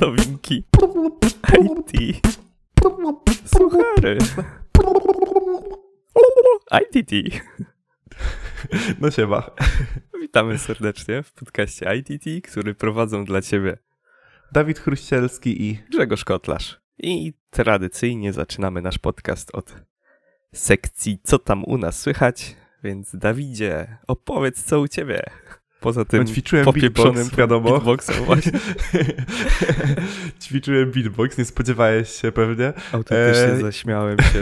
Nowinki. IT. Suchary. ITT. No siema. Witamy serdecznie w podcaście ITT, który prowadzą dla Ciebie Dawid Chruścielski i Grzegorz Kotlarz. I tradycyjnie zaczynamy nasz podcast od sekcji Co tam u nas słychać? Więc Dawidzie, opowiedz co u Ciebie poza tym no, ćwiczyłem popieprzonym wiadomo. Beatboxa właśnie. ćwiczyłem beatbox, nie spodziewałeś się pewnie. Autentycznie e... zaśmiałem się.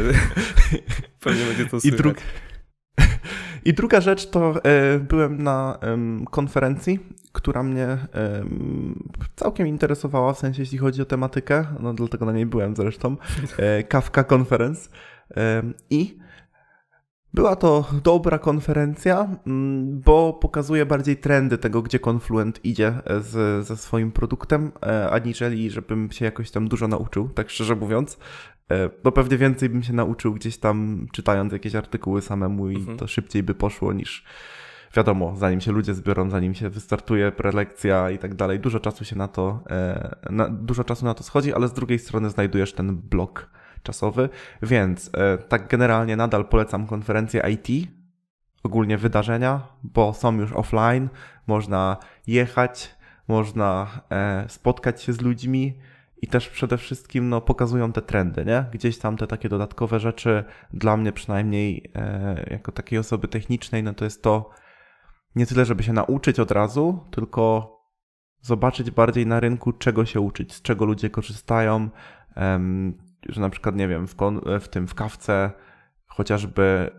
pewnie będzie to słychać. I, I druga rzecz to e, byłem na e, konferencji, która mnie całkiem interesowała, w sensie jeśli chodzi o tematykę, no dlatego na niej byłem zresztą, e, Kafka Conference e, i była to dobra konferencja, mm, bo pokazuje bardziej trendy tego, gdzie Confluent idzie e, z, ze swoim produktem, e, aniżeli żebym się jakoś tam dużo nauczył, tak szczerze mówiąc. E, bo pewnie więcej bym się nauczył gdzieś tam czytając jakieś artykuły samemu i mhm. to szybciej by poszło niż wiadomo, zanim się ludzie zbiorą, zanim się wystartuje prelekcja i tak dalej. Dużo czasu się na to, na, dużo czasu na to schodzi, ale z drugiej strony znajdujesz ten blok czasowy, więc e, tak generalnie nadal polecam konferencję IT, ogólnie wydarzenia, bo są już offline, można jechać, można e, spotkać się z ludźmi i też przede wszystkim no, pokazują te trendy, nie? Gdzieś tam te takie dodatkowe rzeczy, dla mnie przynajmniej e, jako takiej osoby technicznej, no to jest to nie tyle, żeby się nauczyć od razu, tylko zobaczyć bardziej na rynku, czego się uczyć, z czego ludzie korzystają, że na przykład, nie wiem, w, kon, w tym, w kawce chociażby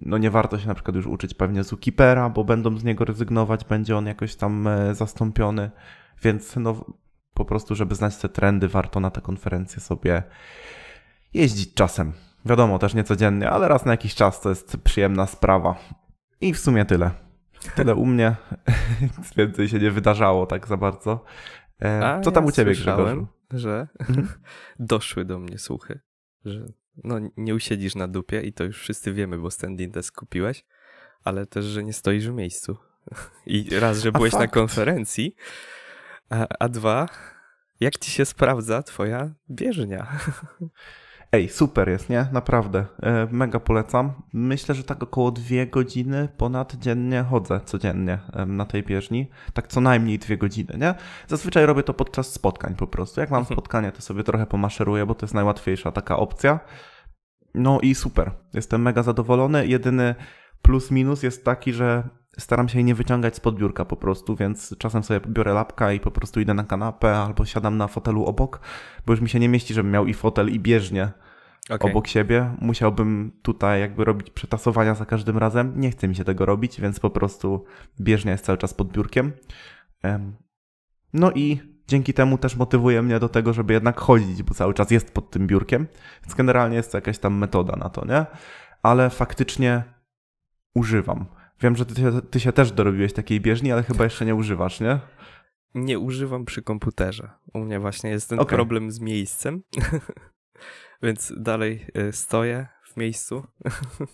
no nie warto się na przykład już uczyć pewnie zookeepera, bo będą z niego rezygnować, będzie on jakoś tam e, zastąpiony, więc no po prostu, żeby znać te trendy, warto na te konferencje sobie jeździć czasem. Wiadomo, też niecodziennie ale raz na jakiś czas to jest przyjemna sprawa. I w sumie tyle. Tyle u mnie. Nic więcej się nie wydarzało tak za bardzo. E, co tam ja u ciebie, słyszałem, Grzegorzu? że mhm. doszły do mnie słuchy, że no nie usiedzisz na dupie i to już wszyscy wiemy, bo standing desk kupiłeś, ale też, że nie stoisz w miejscu. I raz, że byłeś na konferencji, a, a dwa, jak ci się sprawdza twoja bieżnia? Ej, super jest, nie? Naprawdę. E, mega polecam. Myślę, że tak około dwie godziny ponad dziennie chodzę codziennie na tej bieżni. Tak co najmniej dwie godziny, nie? Zazwyczaj robię to podczas spotkań po prostu. Jak mam mhm. spotkanie, to sobie trochę pomaszeruję, bo to jest najłatwiejsza taka opcja. No i super. Jestem mega zadowolony. Jedyny plus minus jest taki, że staram się jej nie wyciągać spod biurka po prostu, więc czasem sobie biorę lapka i po prostu idę na kanapę albo siadam na fotelu obok, bo już mi się nie mieści, żebym miał i fotel i bieżnię okay. obok siebie. Musiałbym tutaj jakby robić przetasowania za każdym razem. Nie chce mi się tego robić, więc po prostu bieżnia jest cały czas pod biurkiem. No i dzięki temu też motywuje mnie do tego, żeby jednak chodzić, bo cały czas jest pod tym biurkiem. Więc generalnie jest to jakaś tam metoda na to, nie? Ale faktycznie używam. Wiem, że ty, ty się też dorobiłeś takiej bieżni, ale chyba jeszcze nie używasz, nie? Nie używam przy komputerze. U mnie właśnie jest ten okay. problem z miejscem. Więc dalej y, stoję w miejscu.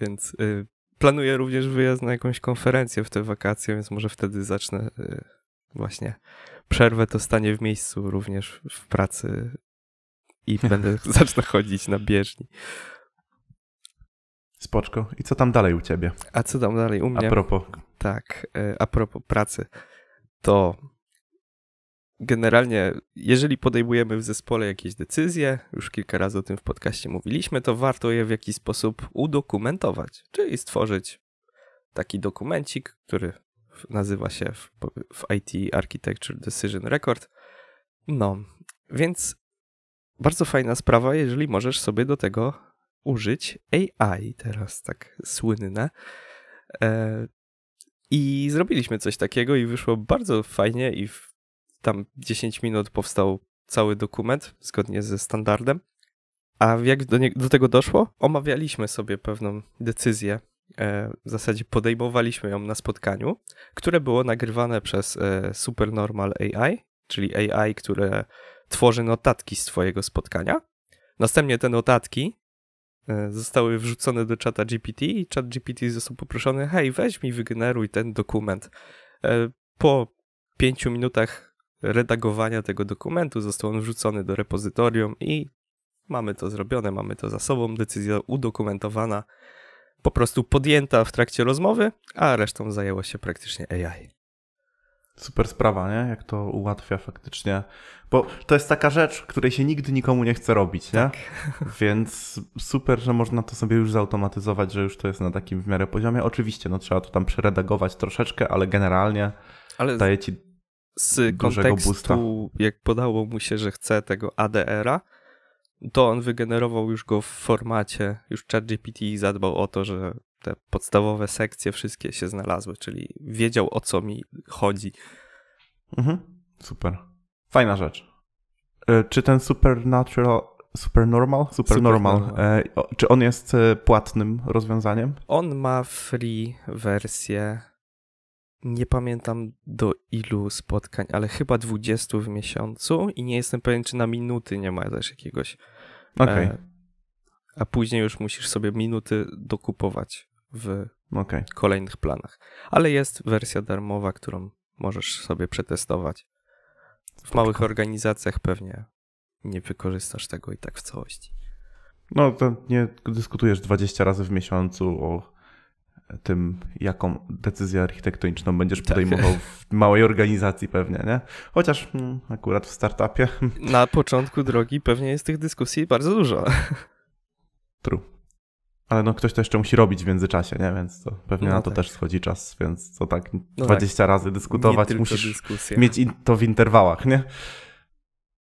więc y, planuję również wyjazd na jakąś konferencję w te wakacje, więc może wtedy zacznę y, właśnie przerwę to stanie w miejscu również w pracy i będę zacznę chodzić na bieżni. Spoczko. I co tam dalej u ciebie? A co tam dalej u mnie? A propos. Tak, a propos pracy. To generalnie, jeżeli podejmujemy w zespole jakieś decyzje, już kilka razy o tym w podcaście mówiliśmy, to warto je w jakiś sposób udokumentować, czyli stworzyć taki dokumencik, który nazywa się w, w IT Architecture Decision Record. No, więc bardzo fajna sprawa, jeżeli możesz sobie do tego użyć AI, teraz tak słynne. E, I zrobiliśmy coś takiego i wyszło bardzo fajnie i w tam 10 minut powstał cały dokument zgodnie ze standardem. A jak do, nie, do tego doszło? Omawialiśmy sobie pewną decyzję. E, w zasadzie podejmowaliśmy ją na spotkaniu, które było nagrywane przez e, Supernormal AI, czyli AI, które tworzy notatki z Twojego spotkania. Następnie te notatki e, zostały wrzucone do czata GPT i czat GPT został poproszony, hej, weź mi wygeneruj ten dokument. E, po pięciu minutach redagowania tego dokumentu. Został on wrzucony do repozytorium i mamy to zrobione, mamy to za sobą. Decyzja udokumentowana, po prostu podjęta w trakcie rozmowy, a resztą zajęło się praktycznie AI. Super sprawa, nie? Jak to ułatwia faktycznie. Bo to jest taka rzecz, której się nigdy nikomu nie chce robić, nie? Tak. Więc super, że można to sobie już zautomatyzować, że już to jest na takim w miarę poziomie. Oczywiście, no trzeba to tam przeredagować troszeczkę, ale generalnie ale daje ci z kontekstu, jak podało mu się, że chce tego ADR-a, to on wygenerował już go w formacie, już ChatGPT zadbał o to, że te podstawowe sekcje wszystkie się znalazły, czyli wiedział o co mi chodzi. Mhm. Super. Fajna rzecz. E, czy ten Supernatural, Supernormal? Supernormal, Supernormal. E, czy on jest e, płatnym rozwiązaniem? On ma free wersję nie pamiętam do ilu spotkań, ale chyba 20 w miesiącu i nie jestem pewien, czy na minuty nie ma też jakiegoś. Okay. E, a później już musisz sobie minuty dokupować w okay. kolejnych planach. Ale jest wersja darmowa, którą możesz sobie przetestować. W małych organizacjach pewnie nie wykorzystasz tego i tak w całości. No to nie dyskutujesz 20 razy w miesiącu o tym, jaką decyzję architektoniczną będziesz tak. podejmował w małej organizacji pewnie, nie? Chociaż mm, akurat w startupie. Na początku drogi pewnie jest tych dyskusji bardzo dużo. True. Ale no ktoś to jeszcze musi robić w międzyczasie, nie? Więc to pewnie no na to tak. też schodzi czas, więc co tak no 20 tak. razy dyskutować musisz dyskusja. mieć to w interwałach, nie?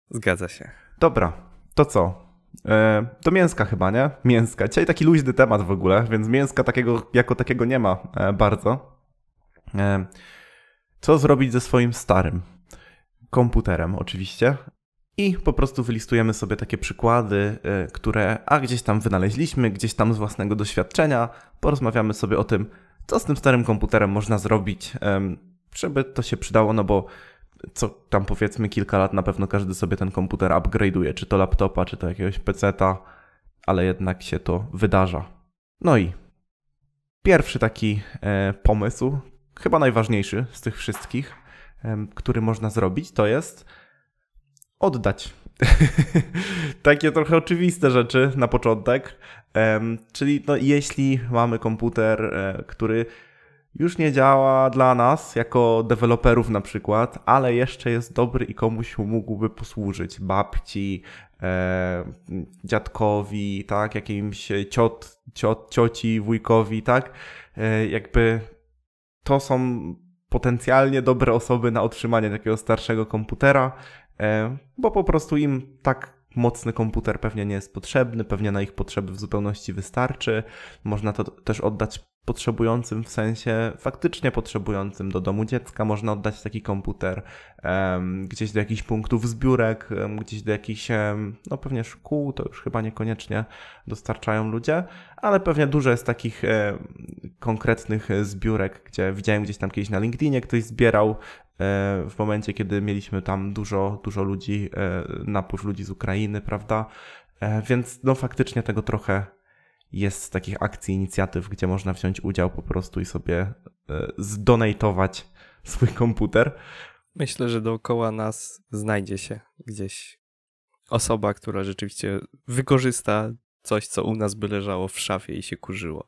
Zgadza się. Dobra, to co? E, to mięska chyba, nie? Mięska. Dzisiaj taki luźny temat w ogóle, więc mięska takiego, jako takiego nie ma e, bardzo. E, co zrobić ze swoim starym komputerem, oczywiście. I po prostu wylistujemy sobie takie przykłady, które a gdzieś tam wynaleźliśmy, gdzieś tam z własnego doświadczenia. Porozmawiamy sobie o tym, co z tym starym komputerem można zrobić, żeby to się przydało, no bo co tam powiedzmy kilka lat na pewno każdy sobie ten komputer upgrade'uje, czy to laptopa, czy to jakiegoś peceta, ale jednak się to wydarza. No i pierwszy taki e, pomysł, chyba najważniejszy z tych wszystkich, e, który można zrobić, to jest oddać. Takie trochę oczywiste rzeczy na początek. E, czyli no, jeśli mamy komputer, e, który już nie działa dla nas, jako deweloperów na przykład, ale jeszcze jest dobry i komuś mógłby posłużyć. Babci, e, dziadkowi, tak, jakimś ciot, ciot, cioci, wujkowi, tak. E, jakby to są potencjalnie dobre osoby na otrzymanie takiego starszego komputera, e, bo po prostu im tak mocny komputer pewnie nie jest potrzebny, pewnie na ich potrzeby w zupełności wystarczy. Można to też oddać potrzebującym w sensie faktycznie potrzebującym do domu dziecka można oddać taki komputer um, gdzieś do jakichś punktów zbiórek, um, gdzieś do jakichś, um, no pewnie szkół, to już chyba niekoniecznie dostarczają ludzie, ale pewnie dużo jest takich konkretnych zbiórek, gdzie widziałem gdzieś tam kiedyś na LinkedInie ktoś zbierał e, w momencie, kiedy mieliśmy tam dużo, dużo ludzi, e, napływ ludzi z Ukrainy, prawda? E, więc no faktycznie tego trochę jest takich akcji, inicjatyw, gdzie można wziąć udział po prostu i sobie e, zdonatować swój komputer. Myślę, że dookoła nas znajdzie się gdzieś osoba, która rzeczywiście wykorzysta coś, co u nas by leżało w szafie i się kurzyło.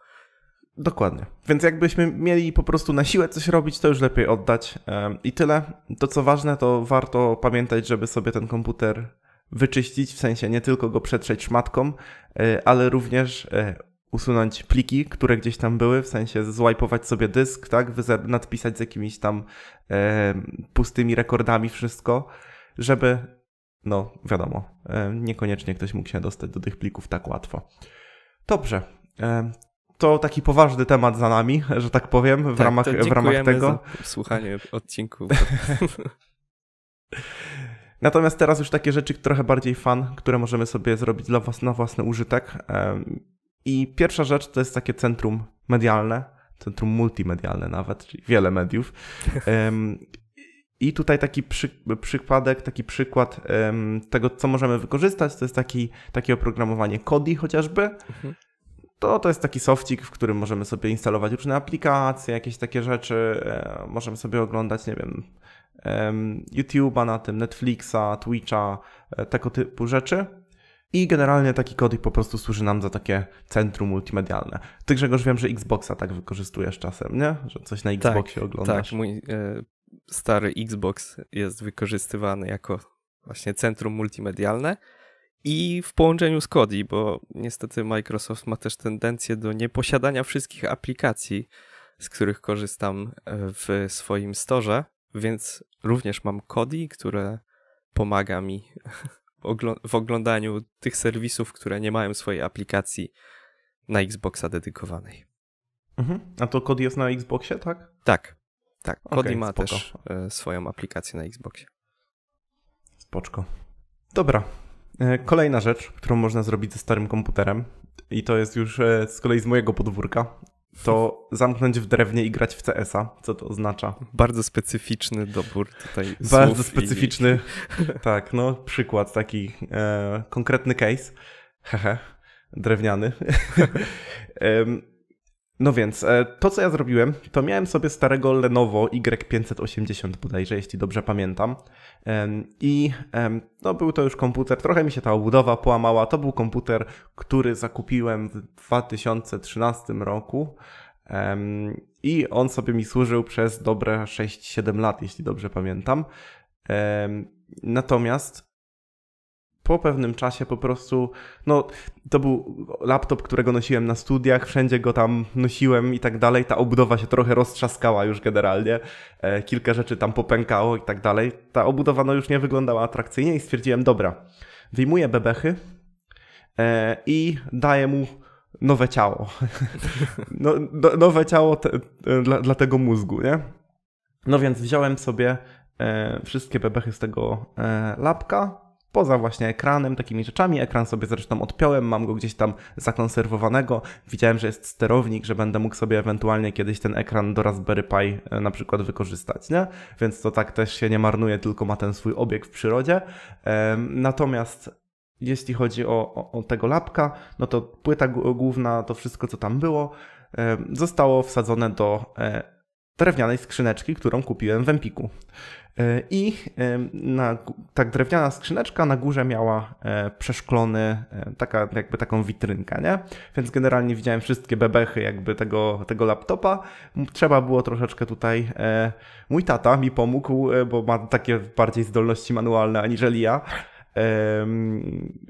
Dokładnie. Więc jakbyśmy mieli po prostu na siłę coś robić, to już lepiej oddać. I tyle. To co ważne, to warto pamiętać, żeby sobie ten komputer wyczyścić, w sensie nie tylko go przetrzeć szmatką, e, ale również e, usunąć pliki, które gdzieś tam były, w sensie złajpować sobie dysk, tak, nadpisać z jakimiś tam e, pustymi rekordami wszystko, żeby, no wiadomo, niekoniecznie ktoś mógł się dostać do tych plików tak łatwo. Dobrze, to taki poważny temat za nami, że tak powiem, w, tak, ramach, w ramach tego. Za słuchanie odcinku. Natomiast teraz już takie rzeczy trochę bardziej fan, które możemy sobie zrobić dla was, na własny użytek. I pierwsza rzecz to jest takie centrum medialne, centrum multimedialne nawet, czyli wiele mediów. I tutaj taki przy, przykładek, taki przykład tego, co możemy wykorzystać, to jest taki, takie oprogramowanie Kodi chociażby. Mhm. to to jest taki softik, w którym możemy sobie instalować różne aplikacje, jakieś takie rzeczy, e, możemy sobie oglądać, nie wiem, YouTube'a na tym, Netflixa, Twitcha, e, tego typu rzeczy. I generalnie taki kodik po prostu służy nam za takie centrum multimedialne. Ty Grzegorz wiem, że Xboxa tak wykorzystujesz czasem, nie? Że coś na tak, Xboxie tak, oglądasz. Tak, mój e, stary Xbox jest wykorzystywany jako właśnie centrum multimedialne i w połączeniu z Kodi, bo niestety Microsoft ma też tendencję do nieposiadania wszystkich aplikacji, z których korzystam e, w swoim storze. Więc również mam Kodi, które pomaga mi w oglądaniu tych serwisów, które nie mają swojej aplikacji na Xboxa dedykowanej. Mhm. A to Kodi jest na Xboxie, tak? Tak, tak. Kodi okay, ma spoko. też e, swoją aplikację na Xboxie. Spoczko. Dobra. E, kolejna rzecz, którą można zrobić ze starym komputerem, i to jest już e, z kolei z mojego podwórka, to zamknąć w drewnie i grać w CS-a. Co to oznacza? Bardzo specyficzny dobór tutaj. Bardzo specyficzny. I... Tak, no przykład taki e, konkretny case. Hehe, drewniany. No więc, e, to co ja zrobiłem, to miałem sobie starego Lenovo Y580 bodajże, jeśli dobrze pamiętam. I no, był to już komputer, trochę mi się ta obudowa połamała. To był komputer, który zakupiłem w 2013 roku. I on sobie mi służył przez dobre 6-7 lat, jeśli dobrze pamiętam. Natomiast po pewnym czasie po prostu, no to był laptop, którego nosiłem na studiach, wszędzie go tam nosiłem i tak dalej. Ta obudowa się trochę roztrzaskała już generalnie, e, kilka rzeczy tam popękało i tak dalej. Ta obudowa no już nie wyglądała atrakcyjnie i stwierdziłem, dobra, wyjmuję bebechy e, i daję mu nowe ciało. no, do, no, nowe ciało te, e, dla, dla tego mózgu, nie? No więc wziąłem sobie e, wszystkie bebechy z tego e, lapka, poza właśnie ekranem, takimi rzeczami. Ekran sobie zresztą odpiąłem, mam go gdzieś tam zakonserwowanego. Widziałem, że jest sterownik, że będę mógł sobie ewentualnie kiedyś ten ekran do Raspberry Pi e, na przykład wykorzystać, nie? Więc to tak też się nie marnuje, tylko ma ten swój obieg w przyrodzie. Natomiast jeśli chodzi o, o, o, tego lapka, no to płyta główna, to wszystko co tam było, zostało wsadzone do e, drewnianej skrzyneczki, którą kupiłem w Empiku. E, I e, na, tak drewniana skrzyneczka na górze miała e, przeszklony, taka, jakby taką witrynkę, nie? Więc generalnie widziałem wszystkie bebechy jakby tego, tego laptopa. Trzeba było troszeczkę tutaj, mój tata mi pomógł, bo ma takie bardziej zdolności manualne aniżeli ja.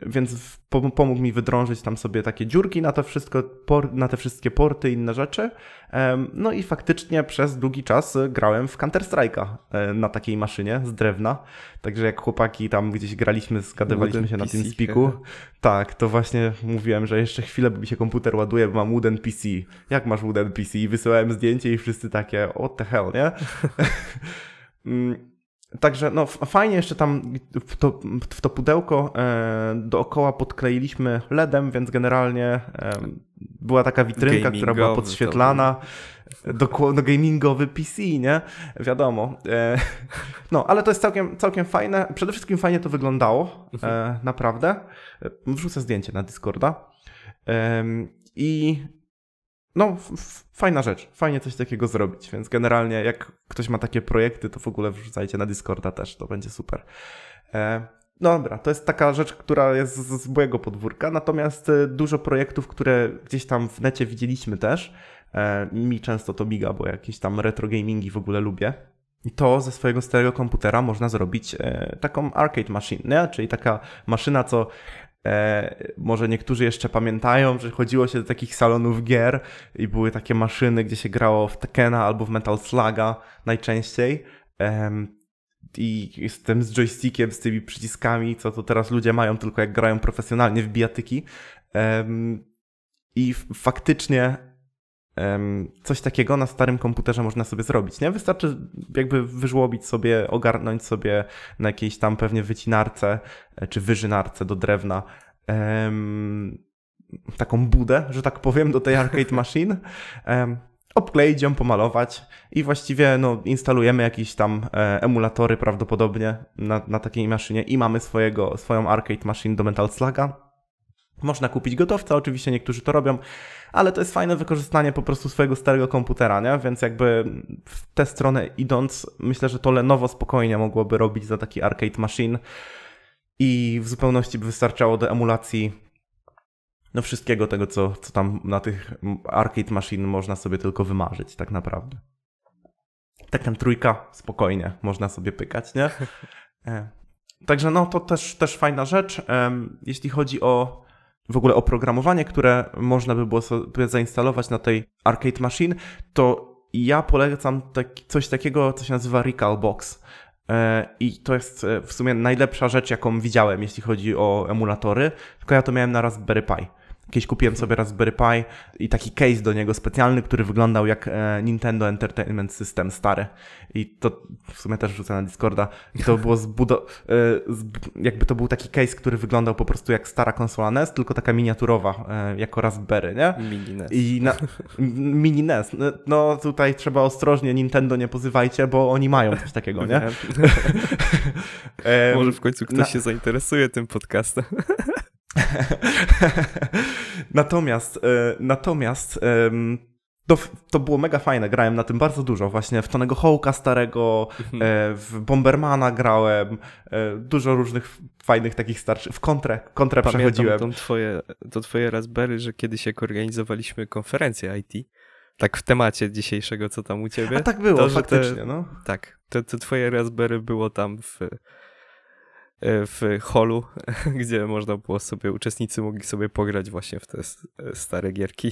Więc pomógł mi wydrążyć tam sobie takie dziurki na, to wszystko, na te wszystkie porty i inne rzeczy. No i faktycznie przez długi czas grałem w Counter-Strike'a e, na takiej maszynie z drewna. Także jak chłopaki tam gdzieś graliśmy, zgadywaliśmy Wooden się PC, na tym spiku, tak, to właśnie mówiłem, że jeszcze chwilę, bo mi się komputer ładuje, bo mam Wooden PC. Jak masz Wooden PC? I wysyłałem zdjęcie i wszyscy takie, what the hell, nie? Mm, Także no fajnie jeszcze tam w to, w to pudełko e, dookoła podkleiliśmy LEDem, więc generalnie e, była taka witrynka, która była podświetlana. Dokładnie no, gamingowy PC, nie? Wiadomo. E, no, ale to jest całkiem, całkiem fajne. Przede wszystkim fajnie to wyglądało, e, mhm. naprawdę. E, wrzucę zdjęcie na Discorda. I no, fajna rzecz, fajnie coś takiego zrobić, więc generalnie jak ktoś ma takie projekty, to w ogóle wrzucajcie na Discorda też, to będzie super. E, no dobra, to jest taka rzecz, która jest z, z mojego podwórka, natomiast e, dużo projektów, które gdzieś tam w necie widzieliśmy też, e, mi często to miga, bo jakieś tam retro gamingi w ogóle lubię, to ze swojego starego komputera można zrobić e, taką arcade machine, nie? czyli taka maszyna, co E, może niektórzy jeszcze pamiętają, że chodziło się do takich salonów gier i były takie maszyny, gdzie się grało w Tekena albo w Metal Sluga najczęściej. E, i z z joystickiem, z tymi przyciskami, co to teraz ludzie mają tylko jak grają profesjonalnie w bijatyki. E, I faktycznie coś takiego na starym komputerze można sobie zrobić. Nie? Wystarczy jakby wyżłobić sobie, ogarnąć sobie na jakiejś tam pewnie wycinarce e, czy wyżynarce do drewna taką budę, że tak powiem, do tej arcade machine, obkleić ją, pomalować i właściwie no, instalujemy jakieś tam e, emulatory prawdopodobnie na, na takiej maszynie i mamy swojego, swoją arcade machine do Metal Slug'a można kupić gotowca, oczywiście niektórzy to robią, ale to jest fajne wykorzystanie po prostu swojego starego komputera, nie? więc jakby w tę stronę idąc, myślę, że to Lenovo spokojnie mogłoby robić za taki arcade machine i w zupełności by wystarczało do emulacji no wszystkiego tego, co, co tam na tych arcade machine można sobie tylko wymarzyć tak naprawdę. Tekken trójka spokojnie można sobie pykać, nie? E, także no to też, też fajna rzecz. Jeśli chodzi o w ogóle oprogramowanie, które można by było sobie zainstalować na tej arcade machine, to ja polecam taki, coś takiego, co się nazywa Recall Box. E, I to jest e, w sumie najlepsza rzecz, jaką widziałem, jeśli chodzi o emulatory. Tylko ja to miałem na Raspberry Pi. Kiedyś kupiłem sobie Raspberry Pi i taki case do niego specjalny, który wyglądał jak e, Nintendo Entertainment System stary. I to w sumie też rzucę na Discorda. I to było zbudo... E, jakby to był taki case, który wyglądał po prostu jak stara konsola NES, tylko taka miniaturowa, e, jako Raspberry, nie? Mini NES. I na... Mini NES. No, no tutaj trzeba ostrożnie, Nintendo nie pozywajcie, bo oni mają coś takiego, nie? Może w końcu ktoś na... się zainteresuje tym podcastem. natomiast, e, natomiast to, to, było mega fajne, grałem na tym bardzo dużo, właśnie w Tonego Hołka starego, mhm. e, w Bombermana grałem, e, dużo różnych fajnych takich starszych, w kontrę, kontrę Pamiętam przechodziłem. Pamiętam twoje, to twoje Raspberry, że kiedyś jak organizowaliśmy konferencję IT, tak w temacie dzisiejszego, co tam u ciebie. A tak było, to, faktycznie, te, no. Tak, to, to twoje Raspberry było tam w E, w holu, gdzie można było sobie, uczestnicy mogli sobie pograć właśnie w te e, stare gierki.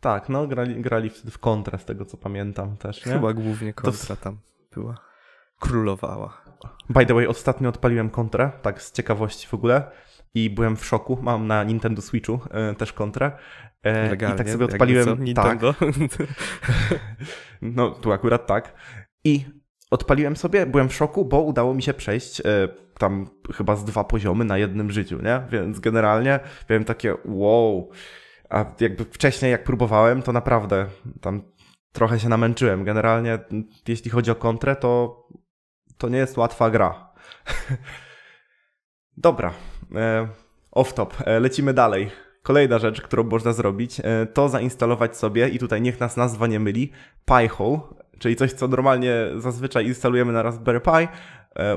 Tak, no grali, grali wtedy w kontrę z tego co pamiętam też, nie? Chyba głównie kontra tam była, królowała. By the way, ostatnio odpaliłem kontrę, tak z ciekawości w ogóle i byłem w szoku, mam na Nintendo Switchu y, też kontrę Legalnie, i tak sobie odpaliłem, co, tak, no tu akurat tak i odpaliłem sobie, byłem w szoku, bo udało mi się przejść e, tam chyba z dwa poziomy na jednym życiu, nie? Więc generalnie miałem takie wow. A jakby wcześniej jak próbowałem, to naprawdę tam trochę się namęczyłem. Generalnie jeśli chodzi o kontrę, to to nie jest łatwa gra. Dobra, e, off top, e, lecimy dalej. Kolejna rzecz, którą można zrobić, e, to zainstalować sobie, i tutaj niech nas nazwa nie myli, pi czyli coś, co normalnie zazwyczaj instalujemy na Raspberry Pi, e,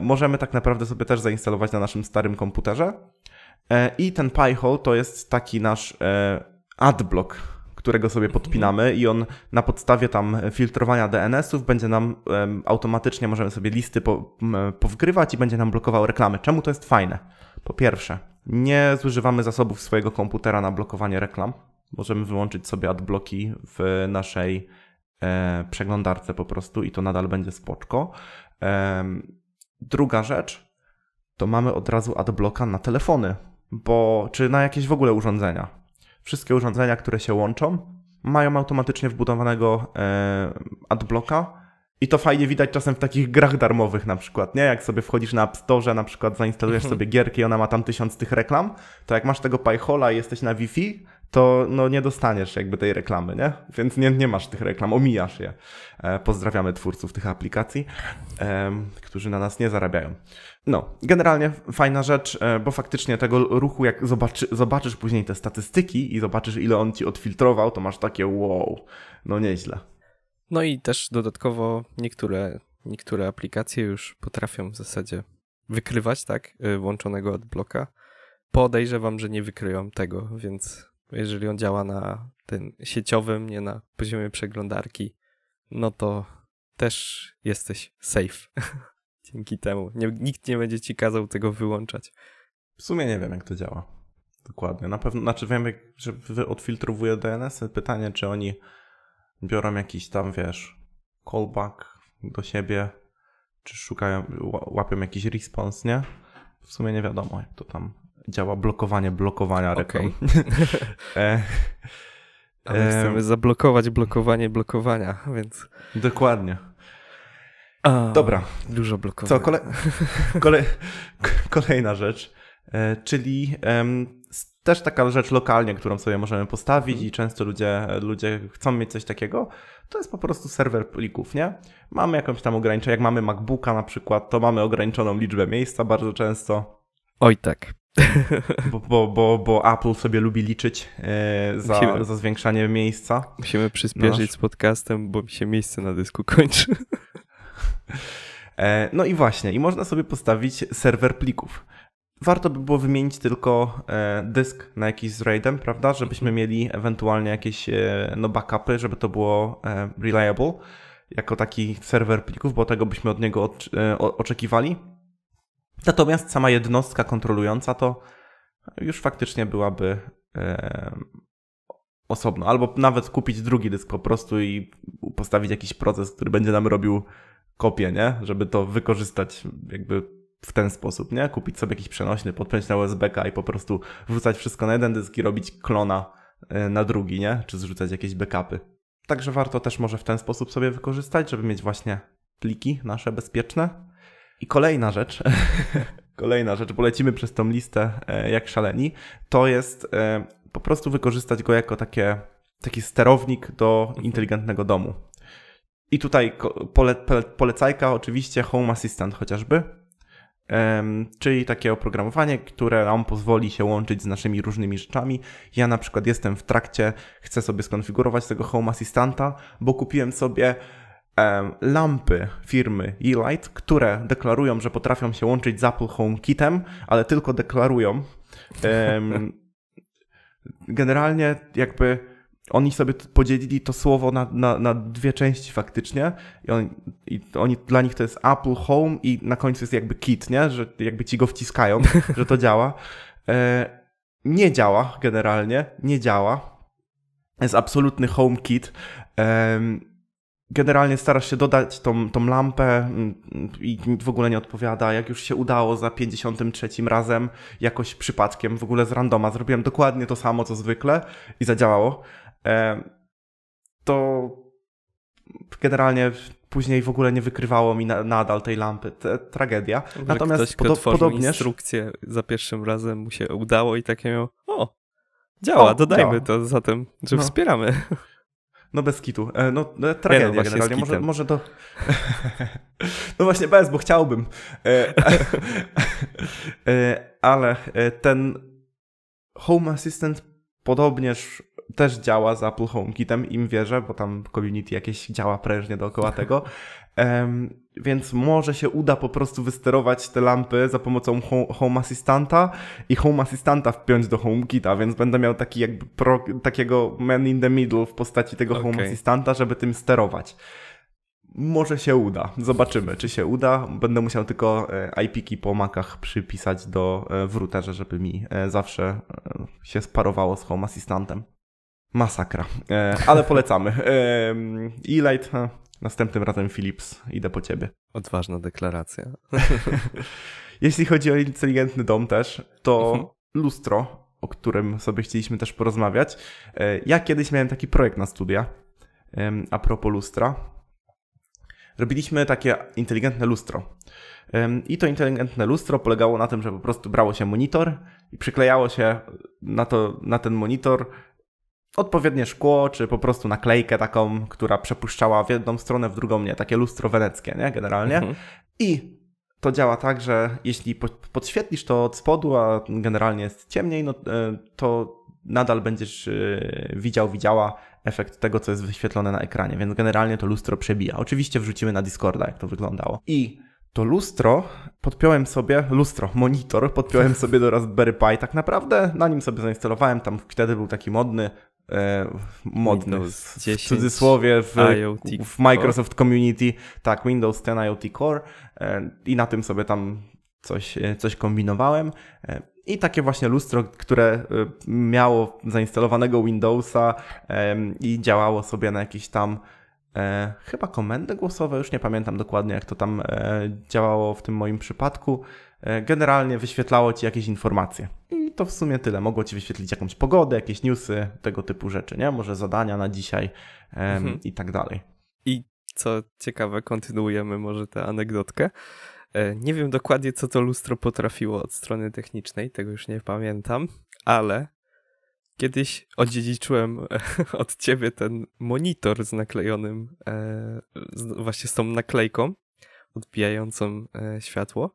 możemy tak naprawdę sobie też zainstalować na naszym starym komputerze. E, I ten pihole to jest taki nasz e, adblock, którego sobie mhm. podpinamy i on na podstawie tam filtrowania DNS-ów będzie nam automatycznie, możemy sobie listy powgrywać i będzie nam blokował reklamy. Czemu to jest fajne? Po pierwsze, nie zużywamy zasobów swojego komputera na blokowanie reklam. Możemy wyłączyć sobie adbloki w naszej E, przeglądarce po prostu i to nadal będzie spoczko. E, druga rzecz, to mamy od razu adblocka na telefony, bo czy na jakieś w ogóle urządzenia. Wszystkie urządzenia, które się łączą, mają automatycznie wbudowanego e, adblocka. I to fajnie widać czasem w takich grach darmowych na przykład, nie? Jak sobie wchodzisz na App Store, na przykład zainstalujesz mhm. sobie gierkę i ona ma tam tysiąc tych reklam, to jak masz tego Pajhola i jesteś na Wi-Fi, to no nie dostaniesz jakby tej reklamy, nie? Więc nie, nie masz tych reklam, omijasz je. E, pozdrawiamy twórców tych aplikacji, którzy na nas nie zarabiają. No, generalnie fajna rzecz, e, bo faktycznie tego ruchu, jak zobaczy, zobaczysz później te statystyki i zobaczysz, ile on ci odfiltrował, to masz takie wow, no nieźle. No i też dodatkowo niektóre, niektóre aplikacje już potrafią w zasadzie wykrywać, tak, e, włączonego adblocka. Podejrzewam, że nie wykryją tego, więc jeżeli on działa na tym sieciowym, nie na poziomie przeglądarki, no to też jesteś safe. Dzięki temu. Nie, nikt nie będzie ci kazał tego wyłączać. W sumie nie wiem, jak to działa. Dokładnie. Na pewno, znaczy wiem, że odfiltrowuje DNS. -y. Pytanie, czy oni biorą jakiś tam, wiesz, callback do siebie, czy szukają, łapią jakiś response, nie? W sumie nie wiadomo, jak to tam działa blokowanie blokowania reklam. Okay. e, e, chcemy zablokować blokowanie blokowania, więc... Dokładnie. A, Dobra. Dużo blokowania. Co, kole... Kole... kolejna rzecz, e, czyli też taka rzecz lokalnie, którą sobie możemy postawić mhm. i często ludzie, ludzie chcą mieć coś takiego, to jest po prostu serwer plików, nie? Mamy jakąś tam ograniczenie, jak mamy MacBooka na przykład, to mamy ograniczoną liczbę miejsca bardzo często. Oj tak. Bo, bo, bo, bo, Apple sobie lubi liczyć e, za, musimy, za zwiększanie miejsca. Musimy no. przyspieszyć z podcastem, bo mi się miejsce na dysku kończy. E, no i właśnie, i można sobie postawić serwer plików. Warto by było wymienić tylko e, dysk na jakiś z RAIDem, prawda? Żebyśmy mhm. mieli ewentualnie jakieś no, backupy, żeby to było reliable, jako taki serwer plików, bo tego byśmy od niego oczekiwali. Natomiast sama jednostka kontrolująca to już faktycznie byłaby e, osobno. Albo nawet kupić drugi dysk po prostu i postawić jakiś proces, który będzie nam robił kopię, nie? Żeby to wykorzystać jakby w ten sposób, nie? Kupić sobie jakiś przenośny, podpiąć na USB-ka i po prostu wrzucać wszystko na jeden dysk i robić klona e, na drugi, nie? Czy zrzucać jakieś backupy. Także warto też może w ten sposób sobie wykorzystać, żeby mieć właśnie pliki nasze bezpieczne. I kolejna rzecz, kolejna rzecz, bo lecimy przez tą listę e, jak szaleni, to jest e, po prostu wykorzystać go jako takie, taki sterownik do mhm. inteligentnego domu. I tutaj pole, pole, polecajka oczywiście Home Assistant chociażby, czyli takie oprogramowanie, które nam pozwoli się łączyć z naszymi różnymi rzeczami. Ja na przykład jestem w trakcie, chcę sobie skonfigurować tego Home Assistanta, bo kupiłem sobie lampy firmy E-Light, które deklarują, że potrafią się łączyć z Apple HomeKitem, ale tylko deklarują. Generalnie jakby oni sobie podzielili to słowo na, na, na dwie części faktycznie I oni, i oni, dla nich to jest Apple Home i na końcu jest jakby kit, nie? że jakby ci go wciskają, że to działa. E, nie działa generalnie, nie działa. Jest absolutny kit. Um, generalnie starasz się dodać tą, tą lampę mm, i w ogóle nie odpowiada. Jak już się udało za 53 razem, jakoś przypadkiem, w ogóle z randoma, zrobiłem dokładnie to samo co zwykle i zadziałało, e, to generalnie później w ogóle nie wykrywało mi na, nadal tej lampy. Te, tragedia. Natomiast ktoś, podo podobnie. instrukcję za pierwszym razem mu się udało i takie miał, o, działa, o, dodajmy działa. to zatem, że no. wspieramy. No bez kitu. E, no, no, tragedia nie, no generalnie. Może, może to... no właśnie bez, bo chciałbym. E, e, ale ten Home Assistant podobnież też działa z Apple HomeKitem, im wierzę, bo tam community jakieś działa prężnie dookoła tego więc może się uda po prostu wysterować te lampy za pomocą Home, home Assistanta i Home Assistanta wpiąć do HomeKita, więc będę miał taki jakby pro, takiego man in the middle w postaci tego okay. Home Assistanta, żeby tym sterować. Może się uda. Zobaczymy, czy się uda. Będę musiał tylko IP-ki e, po makach przypisać do w e, routerze, żeby mi e, zawsze się sparowało z Home Assistantem. Masakra. Ale polecamy. E-Light Następnym razem Philips, idę po ciebie. Odważna deklaracja. Jeśli chodzi o inteligentny dom też, to mhm. lustro, o którym sobie chcieliśmy też porozmawiać. E, ja kiedyś miałem taki projekt na studia a propos lustra. Robiliśmy takie inteligentne lustro. I to inteligentne lustro polegało na tym, że po prostu brało się monitor i przyklejało się na, to, na ten monitor odpowiednie szkło, czy po prostu naklejkę taką, która przepuszczała w jedną stronę, w drugą nie, takie lustro weneckie, nie, generalnie. Mhm. I to działa tak, że jeśli podświetlisz to od spodu, a generalnie jest ciemniej, no e, to nadal będziesz e, widział, widziała efekt tego, co jest wyświetlone na ekranie, więc generalnie to lustro przebija. Oczywiście wrzucimy na Discorda, jak to wyglądało. I to lustro podpiąłem sobie, lustro, monitor podpiąłem sobie do Raspberry Pi tak naprawdę, na nim sobie zainstalowałem, tam wtedy był taki modny e, modny w cudzysłowie w, w Microsoft Core. Community, tak, Windows 10 IoT Core e, i na tym sobie tam coś, e, coś kombinowałem. E, I takie właśnie lustro, które e, miało zainstalowanego Windowsa i działało sobie na jakiś tam chyba komendy głosowe, już nie pamiętam dokładnie jak to tam działało w tym moim przypadku. Generalnie wyświetlało ci jakieś informacje. Mm, to w sumie tyle. Mogło Ci wyświetlić jakąś pogodę, jakieś newsy, tego typu rzeczy, nie? Może zadania na dzisiaj mhm. i tak dalej. I co ciekawe, kontynuujemy może tę anegdotkę. E, nie wiem dokładnie, co to lustro potrafiło od strony technicznej, tego już nie pamiętam, ale kiedyś odziedziczyłem e, od ciebie ten monitor z naklejonym, e, właśnie z tą naklejką odbijającą światło.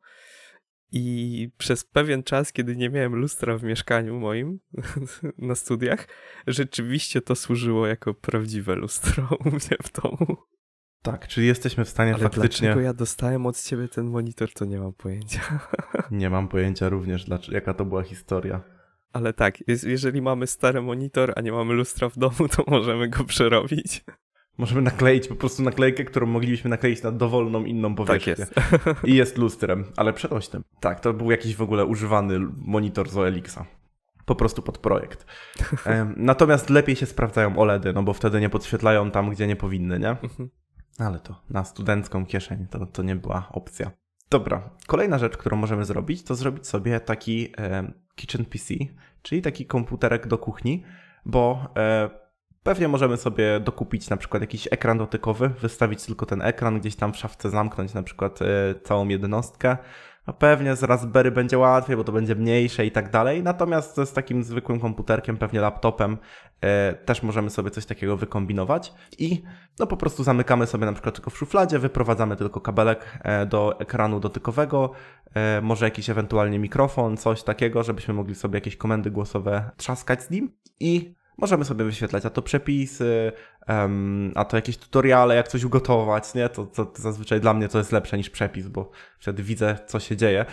I przez pewien czas, kiedy nie miałem lustra w mieszkaniu moim na studiach, rzeczywiście to służyło jako prawdziwe lustro u mnie w domu. Tak, czyli jesteśmy w stanie Ale faktycznie... dlaczego ja dostałem od ciebie ten monitor, to nie mam pojęcia. Nie mam pojęcia również, jaka to była historia. Ale tak, jeżeli mamy stary monitor, a nie mamy lustra w domu, to możemy go przerobić. Możemy nakleić po prostu naklejkę, którą moglibyśmy nakleić na dowolną inną tak powierzchnię. Tak jest. I jest lustrem, ale przed ośnym. Tak, to był jakiś w ogóle używany monitor z Oelixa. Po prostu pod projekt. Natomiast lepiej się sprawdzają OLEDy, no bo wtedy nie podświetlają tam, gdzie nie powinny, nie? Mhm. Ale to na studencką kieszeń to, to nie była opcja. Dobra, kolejna rzecz, którą możemy zrobić, to zrobić sobie taki e, kitchen PC, czyli taki komputerek do kuchni, bo e, Pewnie możemy sobie dokupić na przykład jakiś ekran dotykowy, wystawić tylko ten ekran, gdzieś tam w szafce zamknąć na przykład e, całą jednostkę. A pewnie z Raspberry będzie łatwiej, bo to będzie mniejsze i tak dalej. Natomiast z takim zwykłym komputerkiem, pewnie laptopem, e, też możemy sobie coś takiego wykombinować. I no po prostu zamykamy sobie na przykład tylko w szufladzie, wyprowadzamy tylko kabelek e, do ekranu dotykowego, może jakiś ewentualnie mikrofon, coś takiego, żebyśmy mogli sobie jakieś komendy głosowe trzaskać z nim. I Możemy sobie wyświetlać, a to przepisy, um, a to jakieś tutoriale, jak coś ugotować, nie? To, to, to zazwyczaj dla mnie to jest lepsze niż przepis, bo wtedy widzę, co się dzieje.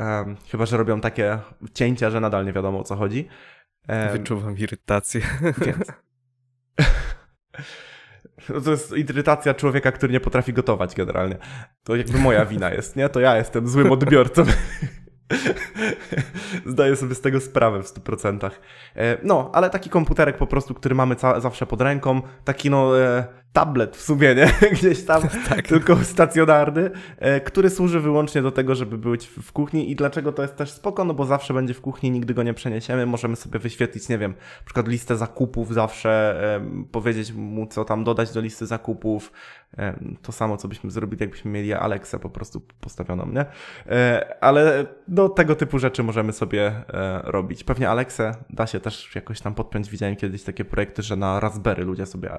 Um, chyba, że robią takie cięcia, że nadal nie wiadomo o co chodzi. Um, Wyczuwam irytację. Więc. No to jest irytacja człowieka, który nie potrafi gotować generalnie. To jakby moja wina jest, nie? To ja jestem złym odbiorcą. Zdaję sobie z tego sprawę w 100%. E, no, ale taki komputerek po prostu, który mamy zawsze pod ręką, taki no e, tablet w sumie, nie? Gdzieś tam, tak. tylko stacjonarny, e, który służy wyłącznie do tego, żeby być w kuchni i dlaczego to jest też spoko, no bo zawsze będzie w kuchni, nigdy go nie przeniesiemy, możemy sobie wyświetlić, nie wiem, na przykład listę zakupów zawsze, powiedzieć mu, co tam dodać do listy zakupów, to samo, co byśmy zrobili, jakbyśmy mieli Aleksę po prostu postawioną, nie? E, ale do no, tego typu rzeczy możemy sobie e, robić. Pewnie Aleksę da się też jakoś tam podpiąć, widziałem kiedyś takie projekty, że na Raspberry ludzie sobie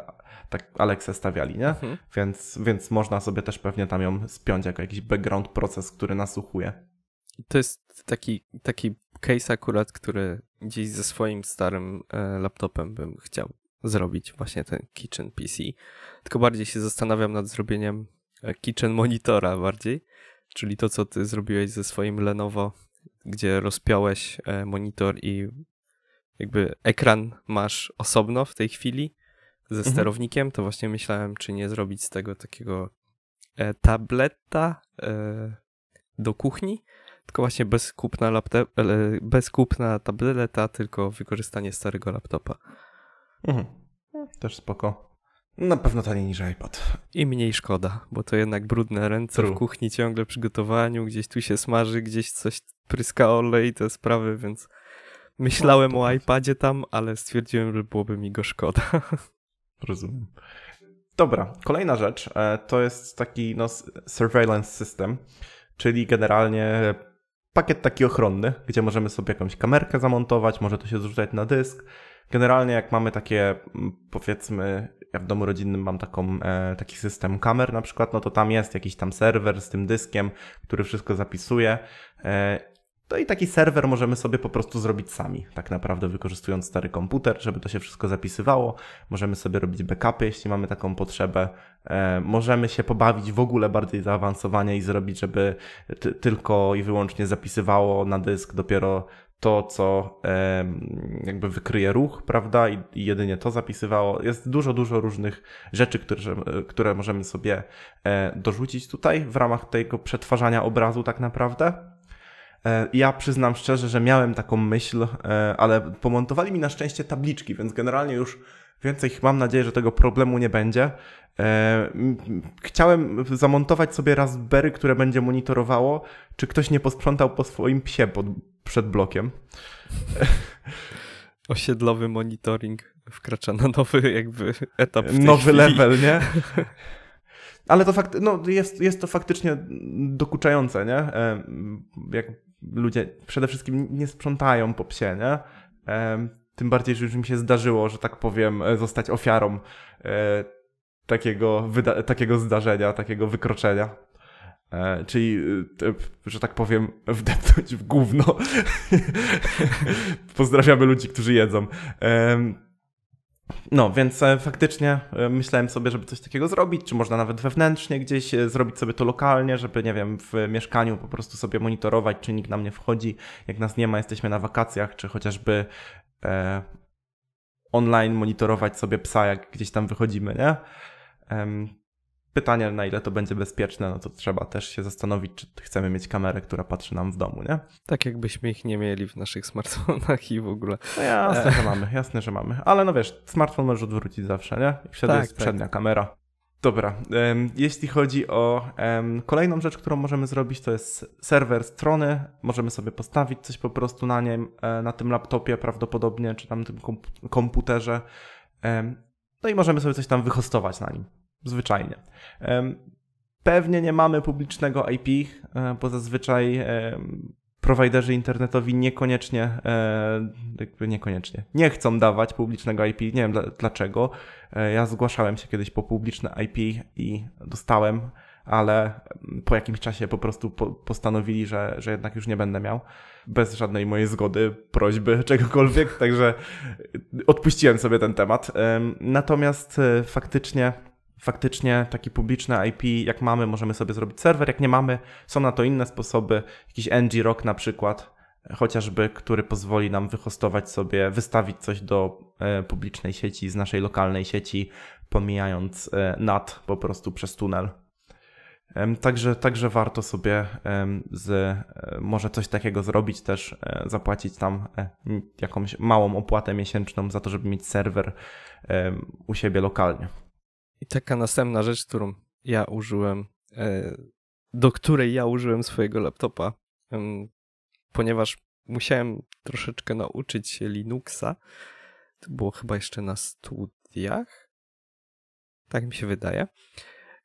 tak Alexę kawałek zestawiali, nie? Mhm. Więc, więc można sobie też pewnie tam ją spiąć jako jakiś background proces, który nasłuchuje. To jest taki, taki case akurat, który gdzieś ze swoim starym e, laptopem bym chciał zrobić, właśnie ten Kitchen PC. Tylko bardziej się zastanawiam nad zrobieniem e, Kitchen Monitora bardziej, czyli to, co ty zrobiłeś ze swoim Lenovo, gdzie rozpiąłeś e, monitor i jakby ekran masz osobno w tej chwili, ze mhm. sterownikiem, to właśnie myślałem, czy nie zrobić z tego takiego e, tableta e, do kuchni, tylko właśnie bez kupna, laptop, e, bez kupna tableta, tylko wykorzystanie starego laptopa. Mhm. Też spoko. Na pewno taniej niż iPad. I mniej szkoda, bo to jednak brudne ręce True. w kuchni ciągle przygotowaniu, gdzieś tu się smaży, gdzieś coś pryska olej i te sprawy, więc myślałem no, o iPadzie tam, ale stwierdziłem, że byłoby mi go szkoda. Rozumiem. Dobra, kolejna rzecz e, to jest taki no, surveillance system, czyli generalnie pakiet taki ochronny, gdzie możemy sobie jakąś kamerkę zamontować, może to się zrzucać na dysk. Generalnie jak mamy takie, powiedzmy, ja w domu rodzinnym mam taką, e, taki system kamer na przykład, no to tam jest jakiś tam serwer z tym dyskiem, który wszystko zapisuje e, to no i taki serwer możemy sobie po prostu zrobić sami, tak naprawdę wykorzystując stary komputer, żeby to się wszystko zapisywało. Możemy sobie robić backupy, jeśli mamy taką potrzebę. E, możemy się pobawić w ogóle bardziej zaawansowanie i zrobić, żeby tylko i wyłącznie zapisywało na dysk dopiero to, co e, jakby wykryje ruch, prawda, I, i jedynie to zapisywało. Jest dużo, dużo różnych rzeczy, które, które możemy sobie e, dorzucić tutaj w ramach tego przetwarzania obrazu, tak naprawdę. E, ja przyznam szczerze, że miałem taką myśl, e, ale pomontowali mi na szczęście tabliczki, więc generalnie już więcej mam nadzieję, że tego problemu nie będzie. E, chciałem zamontować sobie Raspberry, które będzie monitorowało, czy ktoś nie posprzątał po swoim psie pod, przed blokiem. Osiedlowy monitoring wkracza na nowy jakby etap. Nowy chwili. level, nie? Ale to fakt, no jest, jest to faktycznie dokuczające, nie? E, jak ludzie przede wszystkim nie sprzątają po psie, nie? E, tym bardziej, że już mi się zdarzyło, że tak powiem, e, zostać ofiarą takiego, takiego zdarzenia, takiego wykroczenia. Czyli, że tak powiem, wdepnąć w gówno. Pozdrawiamy ludzi, którzy jedzą. No, więc e, faktycznie e, myślałem sobie, żeby coś takiego zrobić, czy można nawet wewnętrznie gdzieś e, zrobić sobie to lokalnie, żeby, nie wiem, w mieszkaniu po prostu sobie monitorować, czy nikt na mnie wchodzi, jak nas nie ma, jesteśmy na wakacjach, czy chociażby e, online monitorować sobie psa, jak gdzieś tam wychodzimy, nie? Pytanie, na ile to będzie bezpieczne, no to trzeba też się zastanowić, czy chcemy mieć kamerę, która patrzy nam w domu, nie? Tak jakbyśmy ich nie mieli w naszych smartfonach i w ogóle. No jasne, e. że mamy, jasne, że mamy. Ale no wiesz, smartfon możesz odwrócić zawsze, nie? I wtedy tak, jest tak. przednia tak. kamera. Dobra, jeśli chodzi o kolejną rzecz, którą możemy zrobić, to jest serwer strony. Możemy sobie postawić coś po prostu na nim, e, na tym laptopie prawdopodobnie, czy tam tym komputerze. No i możemy sobie coś tam wyhostować na nim zwyczajnie. Pewnie nie mamy publicznego IP, e, bo zazwyczaj prowajderzy internetowi niekoniecznie, e, jakby niekoniecznie, nie chcą dawać publicznego IP, nie wiem dlaczego. E, ja zgłaszałem się kiedyś po publiczne IP i dostałem, ale po jakimś czasie po prostu postanowili, że, że jednak już nie będę miał, bez żadnej mojej zgody, prośby, czegokolwiek, także odpuściłem sobie ten temat. Natomiast faktycznie faktycznie takie publiczne IP, jak mamy, możemy sobie zrobić serwer, jak nie mamy, są na to inne sposoby, jakiś NG Rock na przykład, e, chociażby, który pozwoli nam wyhostować sobie, wystawić coś do e, publicznej sieci, z naszej lokalnej sieci, pomijając e, NAT po prostu przez tunel. Także, także warto sobie z, może coś takiego zrobić też, zapłacić tam jakąś małą opłatę miesięczną za to, żeby mieć serwer u siebie lokalnie. I taka następna rzecz, którą ja użyłem, e, do której ja użyłem swojego laptopa, ponieważ musiałem troszeczkę nauczyć się Linuxa. To było chyba jeszcze na studiach. Tak mi się wydaje.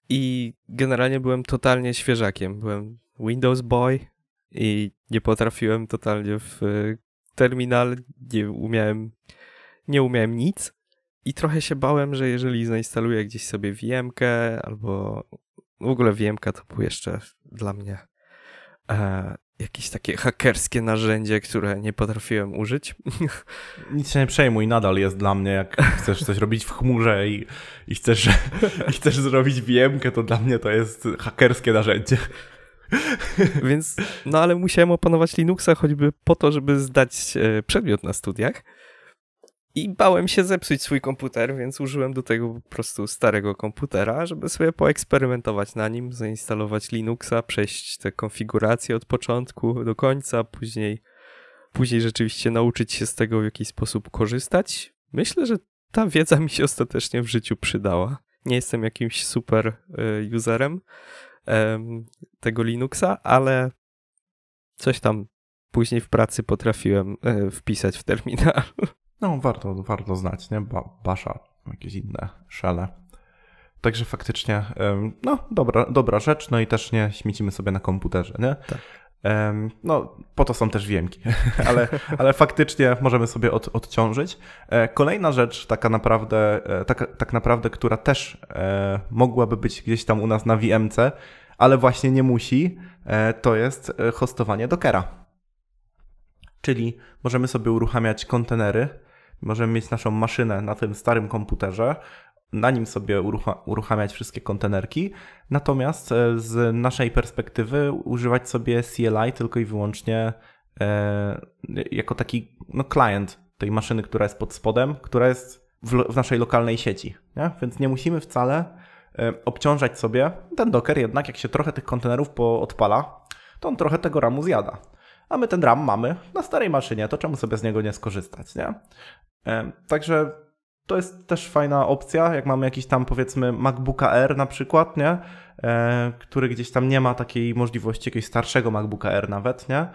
I generalnie byłem totalnie świeżakiem. Byłem Windows Boy i nie potrafiłem totalnie w e, terminal, nie umiałem, nie umiałem nic. I trochę się bałem, że jeżeli zainstaluję gdzieś sobie vm albo w ogóle vm to był jeszcze dla mnie e, jakieś takie hakerskie narzędzie, które nie potrafiłem użyć. Nic się nie przejmuj, nadal jest dla mnie, jak chcesz coś robić w chmurze i, i, chcesz, i chcesz zrobić vm to dla mnie to jest hakerskie narzędzie. Więc, no ale musiałem opanować Linuxa choćby po to, żeby zdać e, przedmiot na studiach. I bałem się zepsuć swój komputer, więc użyłem do tego po prostu starego komputera, żeby sobie poeksperymentować na nim, zainstalować Linuxa, przejść te konfiguracje od początku do końca, później, później rzeczywiście nauczyć się z tego w jaki sposób korzystać. Myślę, że ta wiedza mi się ostatecznie w życiu przydała. Nie jestem jakimś super y, userem tego Linuxa, ale coś tam później w pracy potrafiłem e, wpisać w terminal. No, warto, warto znać, nie? Ba, basza, jakieś inne szale. Także faktycznie, no, dobra, dobra rzecz, no i też nie śmiecimy sobie na komputerze, nie? Tak. No, po to są też wiemki, ale, ale faktycznie możemy sobie od, odciążyć. E, kolejna rzecz, taka naprawdę, tak tak naprawdę, która też e, mogłaby być gdzieś tam u nas na VMC, ale właśnie nie musi, to jest hostowanie Dockera. Czyli możemy sobie uruchamiać kontenery możemy mieć naszą maszynę na tym starym komputerze, na nim sobie uruchamiać wszystkie kontenerki, natomiast e, z naszej perspektywy używać sobie CLI tylko i wyłącznie e, jako taki no, client tej maszyny, która jest pod spodem, która jest w, w naszej lokalnej sieci. Nie? Więc nie musimy wcale e, obciążać sobie. Ten docker jednak, jak się trochę tych kontenerów odpala, to on trochę tego ramu zjada a my ten RAM mamy na starej maszynie, to czemu sobie z niego nie skorzystać, nie? Także to jest też fajna opcja, jak mamy jakiś tam powiedzmy MacBooka R na przykład, nie? E, który gdzieś tam nie ma takiej możliwości jakiegoś starszego MacBooka R nawet, nie?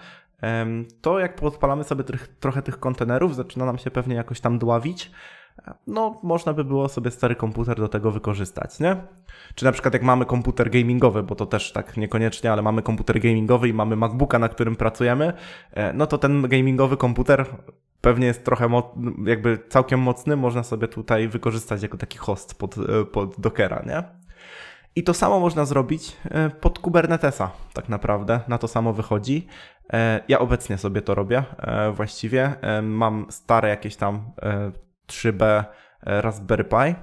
To jak podpalamy sobie trochę tych kontenerów, zaczyna nam się pewnie jakoś tam dławić, no można by było sobie stary komputer do tego wykorzystać, nie? Czy na przykład jak mamy komputer gamingowy, bo to też tak niekoniecznie, ale mamy komputer gamingowy i mamy MacBooka, na którym pracujemy, e, no to ten gamingowy komputer pewnie jest trochę jakby całkiem mocny, można sobie tutaj wykorzystać jako taki host pod, e, pod Dockera, nie? I to samo można zrobić e, pod Kubernetesa, tak naprawdę, na to samo wychodzi. Ja obecnie sobie to robię właściwie. Mam stare jakieś tam 3B e, Raspberry Pi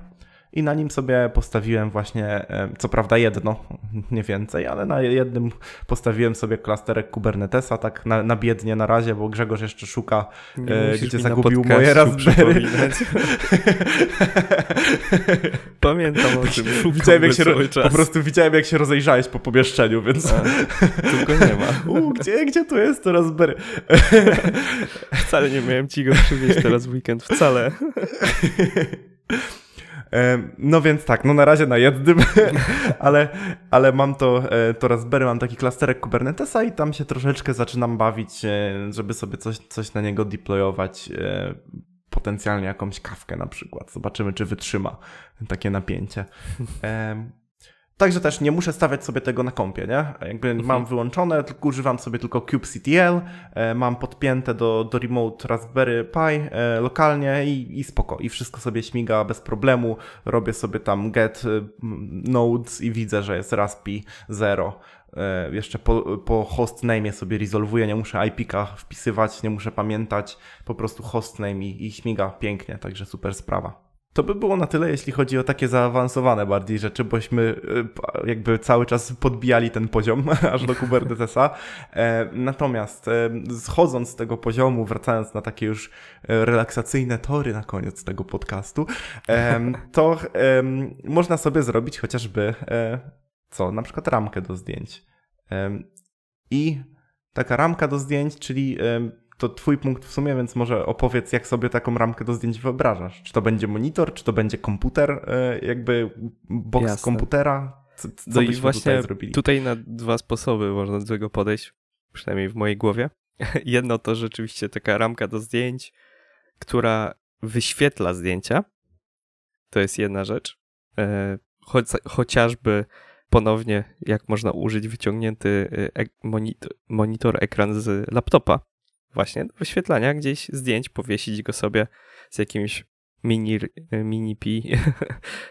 i na nim sobie postawiłem właśnie, e, co prawda jedno, nie więcej, ale na jednym postawiłem sobie klasterek Kubernetesa, tak na, na biednie na razie, bo Grzegorz jeszcze szuka, e, gdzie zagubił moje Raspberry. Pamiętam o tym. Widziałem, jak się, po prostu widziałem, jak się rozejrzałeś po pomieszczeniu, więc... E, tylko nie ma. U, gdzie, gdzie tu jest to Raspberry? wcale nie miałem ci go przywieźć teraz w weekend, wcale. E, no więc tak, no na razie na jednym, ale, ale mam to, e, to Raspberry, mam taki klasterek Kubernetesa i tam się troszeczkę zaczynam bawić, e, żeby sobie coś, coś na niego deployować, potencjalnie jakąś kawkę na przykład. Zobaczymy, czy wytrzyma takie napięcie. Także też nie muszę stawiać sobie tego na kompie, nie? Jakby mhm. mam wyłączone, tylko używam sobie tylko kubectl, e, mam podpięte do, do remote Raspberry Pi e, lokalnie i, i spoko. I wszystko sobie śmiga bez problemu. Robię sobie tam get e, nodes i widzę, że jest Raspi 0. jeszcze po, po hostname sobie rezolwuję, nie muszę IP-ka wpisywać, nie muszę pamiętać, po prostu hostname i, i śmiga pięknie, także super sprawa. To by było na tyle, jeśli chodzi o takie zaawansowane bardziej rzeczy, bośmy y, jakby cały czas podbijali ten poziom aż do Kubernetesa. E, natomiast e, schodząc z tego poziomu, wracając na takie już e, relaksacyjne tory na koniec tego podcastu, to można sobie zrobić chociażby co? Na przykład ramkę do zdjęć. I taka ramka do zdjęć, czyli to twój punkt w sumie, więc może opowiedz, jak sobie taką ramkę do zdjęć wyobrażasz. Czy to będzie monitor, czy to będzie komputer, e, jakby box Jasne. komputera? Co, co no i właśnie tutaj zrobili? Tutaj na dwa sposoby można do tego podejść, przynajmniej w mojej głowie. Jedno to rzeczywiście taka ramka do zdjęć, która wyświetla zdjęcia. To jest jedna rzecz. E, choć, chociażby ponownie, jak można użyć wyciągnięty e, monitor, monitor ekran z laptopa, właśnie do wyświetlania gdzieś zdjęć, powiesić go sobie z jakimś mini, mini pi,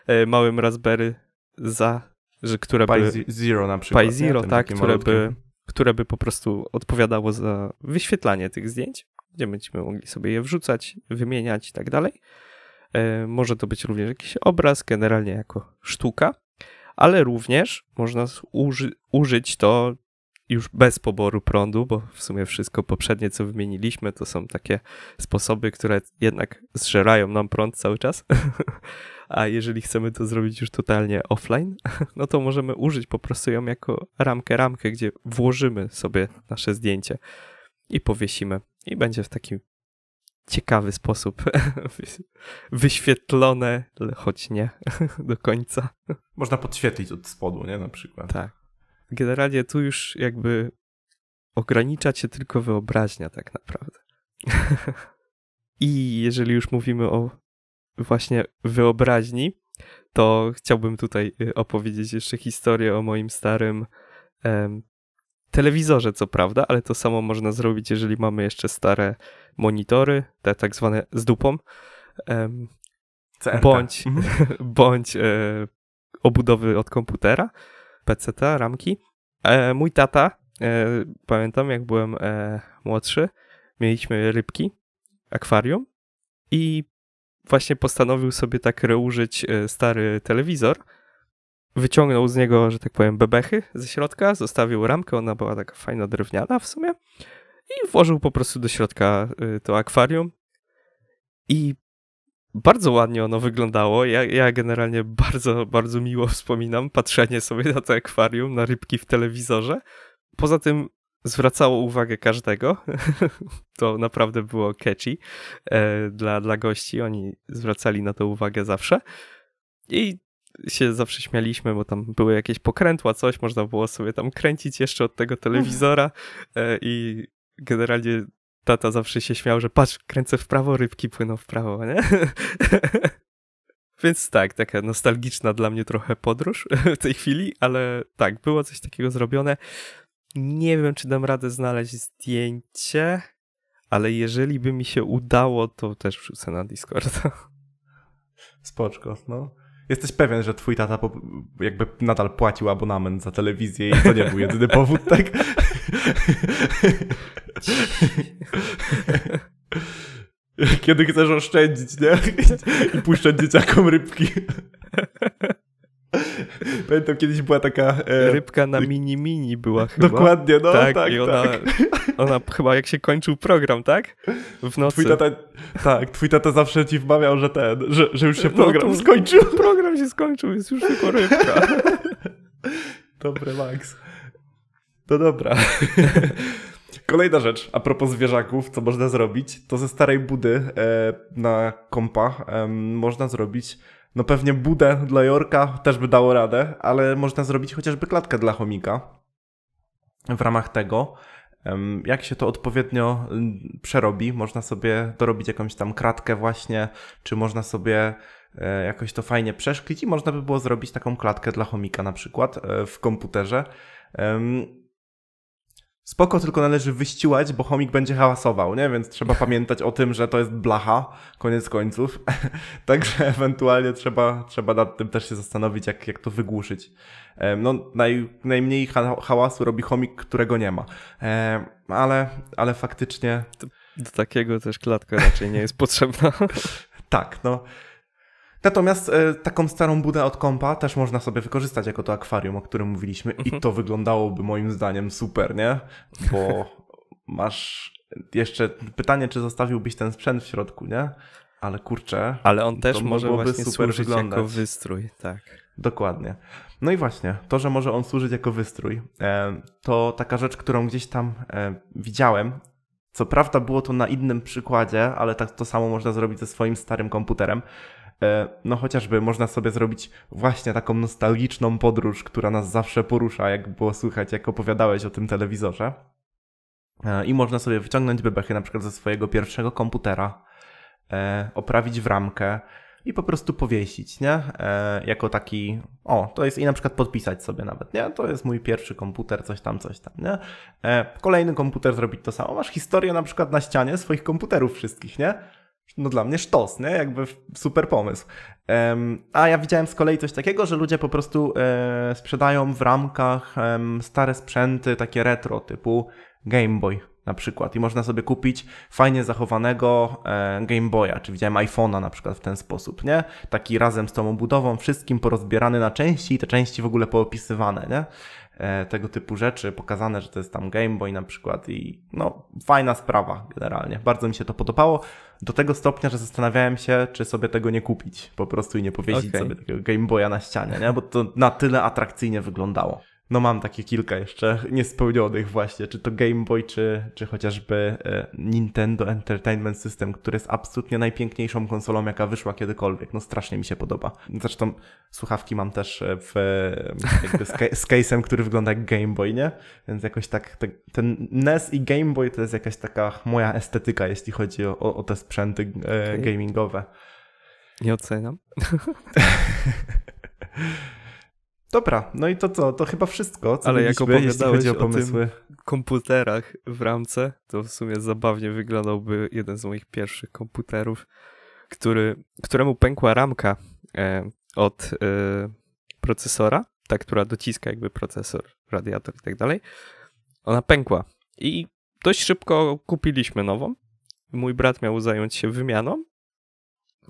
e, małym Raspberry za, że które Pi by... Zero na przykład. Pi Zero, nie? tak, które by, które by po prostu odpowiadało za wyświetlanie tych zdjęć, gdzie będziemy mogli sobie je wrzucać, wymieniać i tak dalej. E, może to być również jakiś obraz, generalnie jako sztuka, ale również można uży, użyć to już bez poboru prądu, bo w sumie wszystko poprzednie, co wymieniliśmy, to są takie sposoby, które jednak zżerają nam prąd cały czas. A jeżeli chcemy to zrobić już totalnie offline, no to możemy użyć po prostu ją jako ramkę, ramkę, gdzie włożymy sobie nasze zdjęcie i powiesimy. I będzie w taki ciekawy sposób wyświetlone, choć nie do końca. Można podświetlić od spodu, nie? Na przykład. Tak generalnie tu już jakby ogranicza cię tylko wyobraźnia tak naprawdę. I jeżeli już mówimy o właśnie wyobraźni, to chciałbym tutaj y, opowiedzieć jeszcze historię o moim starym em, telewizorze, co prawda, ale to samo można zrobić, jeżeli mamy jeszcze stare monitory, te tak zwane z dupą, em, bądź, mhm. bądź e, obudowy od komputera, PCT, ramki. E, mój tata, e, pamiętam jak byłem e, młodszy, mieliśmy rybki, akwarium i właśnie postanowił sobie tak reużyć e, stary telewizor. Wyciągnął z niego, że tak powiem, bebechy ze środka, zostawił ramkę, ona była taka fajna drewniana w sumie i włożył po prostu do środka e, to akwarium i bardzo ładnie ono wyglądało. Ja, ja generalnie bardzo, bardzo miło wspominam patrzenie sobie na to akwarium, na rybki w telewizorze. Poza tym zwracało uwagę każdego. to naprawdę było catchy e, dla, dla gości. Oni zwracali na to uwagę zawsze. I się zawsze śmialiśmy, bo tam były jakieś pokrętła, coś, można było sobie tam kręcić jeszcze od tego telewizora e, i generalnie tata zawsze się śmiał, że patrz, kręcę w prawo, rybki płyną w prawo, nie? Więc tak, taka nostalgiczna dla mnie trochę podróż w tej chwili, ale tak, było coś takiego zrobione. Nie wiem, czy dam radę znaleźć zdjęcie, ale jeżeli by mi się udało, to też wrzucę na Discorda. Spoczko, no. Jesteś pewien, że twój tata jakby nadal płacił abonament za telewizję i to nie był jedyny powód, tak? Kiedy chcesz oszczędzić, nie? I puszczać dzieciakom rybki. Pamiętam, kiedyś była taka... E... Rybka na mini-mini była chyba. Dokładnie, no tak. tak, i ona, tak. ona chyba jak się kończył program, tak? W nocy. Twój tata, tak, twój tata zawsze ci wmawiał, że ten, że, że już się no program no, skończył. Program się skończył, jest już tylko rybka. Dobre, Max. No dobra. Kolejna rzecz, a propos zwierzaków, co można zrobić, to ze starej budy e, na kompa e, można zrobić no pewnie budę dla Jorka też by dało radę, ale można zrobić chociażby klatkę dla chomika w ramach tego. Jak się to odpowiednio y, przerobi, można sobie dorobić jakąś tam kratkę właśnie, czy można sobie e, jakoś to fajnie przeszklić i można by było zrobić taką klatkę dla chomika na przykład e, w komputerze. Spoko, tylko należy wyściłać, bo chomik będzie hałasował, nie? Więc trzeba pamiętać o tym, że to jest blacha, koniec końców. Także ewentualnie trzeba, trzeba nad tym też się zastanowić, jak, jak to wygłuszyć. No, naj, najmniej hałasu robi chomik, którego nie ma. Ale, ale faktycznie... Do takiego też klatka raczej nie jest potrzebna. tak, no. Natomiast e, taką starą budę od kompa też można sobie wykorzystać jako to akwarium, o którym mówiliśmy mhm. i to wyglądałoby moim zdaniem super, nie? Bo masz jeszcze pytanie, czy zostawiłbyś ten sprzęt w środku, nie? Ale kurczę. Ale on też może właśnie super służyć wyglądać. jako wystrój, tak. Dokładnie. No i właśnie, to, że może on służyć jako wystrój, e, to taka rzecz, którą gdzieś tam e, widziałem. Co prawda było to na innym przykładzie, ale tak to samo można zrobić ze swoim starym komputerem. E, no chociażby można sobie zrobić właśnie taką nostalgiczną podróż, która nas zawsze porusza, jak było słychać, jak opowiadałeś o tym telewizorze. E, I można sobie wyciągnąć bebechy na przykład ze swojego pierwszego komputera, e, oprawić w ramkę i po prostu powiesić, nie? Jako taki, o, to jest i na przykład podpisać sobie nawet, nie? To jest mój pierwszy komputer, coś tam, coś tam, nie? Kolejny komputer zrobić to samo. Masz historię na przykład na ścianie swoich komputerów wszystkich, nie? no dla mnie sztos, nie? Jakby super pomysł. A ja widziałem z kolei coś takiego, że ludzie po prostu e, sprzedają w ramkach stare sprzęty, takie retro, typu Game Boy na przykład. I można sobie kupić fajnie zachowanego e, Game Boya, czy widziałem iPhone'a na przykład w ten sposób, nie? Taki razem z tą obudową, wszystkim porozbierany na części i te części w ogóle poopisywane, nie? E, tego typu rzeczy, pokazane, że to jest tam Game Boy na przykład i no fajna sprawa generalnie. Bardzo mi się to podobało do tego stopnia, że zastanawiałem się, czy sobie tego nie kupić po prostu i nie powiesić okay. sobie takiego Game Boya na ścianie, nie? bo to na tyle atrakcyjnie wyglądało. No mam takie kilka jeszcze niespełnionych właśnie, czy to Game Boy, czy, czy chociażby e, Nintendo Entertainment System, który jest absolutnie najpiękniejszą konsolą, jaka wyszła kiedykolwiek. No strasznie mi się podoba. Zresztą słuchawki mam też e, w, e, jakby z, z case'em, który wygląda jak Game Boy, nie? Więc jakoś tak, te, tak, ten NES i Game Boy to jest jakaś taka moja estetyka, jeśli chodzi o, o, o te sprzęty e, gamingowe. Nie oceniam. Dobra, no i to co? To chyba wszystko. Co Ale jak opowiadałeś o, o komputerach w ramce, to w sumie zabawnie wyglądałby jeden z moich pierwszych komputerów, który, któremu pękła ramka e, od e, procesora, ta, która dociska jakby procesor, radiator i tak dalej. Ona pękła i dość szybko kupiliśmy nową. Mój brat miał zająć się wymianą